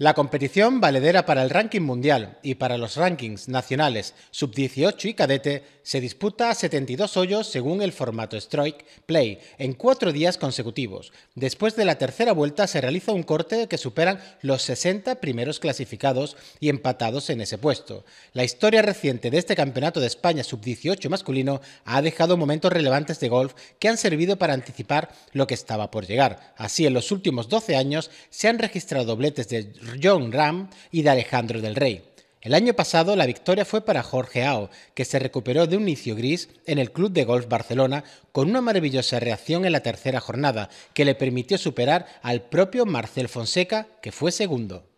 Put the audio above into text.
La competición valedera para el ranking mundial y para los rankings nacionales sub-18 y cadete se disputa a 72 hoyos según el formato Strike Play en cuatro días consecutivos. Después de la tercera vuelta se realiza un corte que superan los 60 primeros clasificados y empatados en ese puesto. La historia reciente de este campeonato de España sub-18 masculino ha dejado momentos relevantes de golf que han servido para anticipar lo que estaba por llegar. Así, en los últimos 12 años se han registrado dobletes de John Ram y de Alejandro del Rey. El año pasado la victoria fue para Jorge Ao, que se recuperó de un inicio gris en el Club de Golf Barcelona con una maravillosa reacción en la tercera jornada que le permitió superar al propio Marcel Fonseca, que fue segundo.